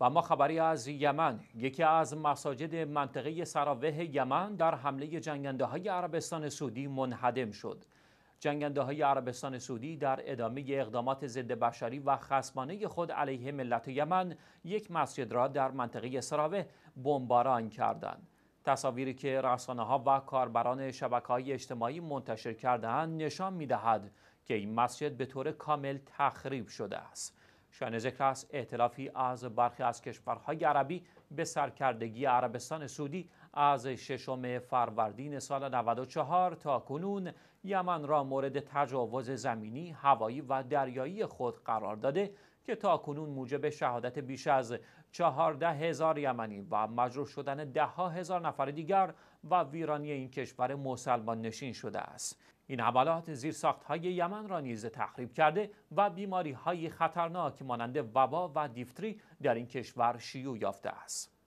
و ما خبری از یمن یکی از مساجد منطقه سراوه یمن در حمله جنگنده های عربستان سعودی منهدم شد جنگنده های عربستان سعودی در ادامه اقدامات ضد بشری و خصمانه خود علیه ملت یمن یک مسجد را در منطقه سراوه بمباران کردند تصاویری که رسانه ها و کاربران شبکه های اجتماعی منتشر کردهاند نشان می دهد که این مسجد به طور کامل تخریب شده است شایان ذکر است اعتلافی از برخی از کشورهای عربی به سرکردگی عربستان سعودی از ششم فروردین سال 94 تا کنون یمن را مورد تجاوز زمینی، هوایی و دریایی خود قرار داده که تا کنون موجب شهادت بیش از 14 هزار یمنی و مجروح شدن ده ها هزار نفر دیگر و ویرانی این کشور مسلمان نشین شده است. این حملات ساخت های یمن را نیز تخریب کرده و بیماری های خطرناک مانند وبا و دیفتری در این کشور شیوع یافته است.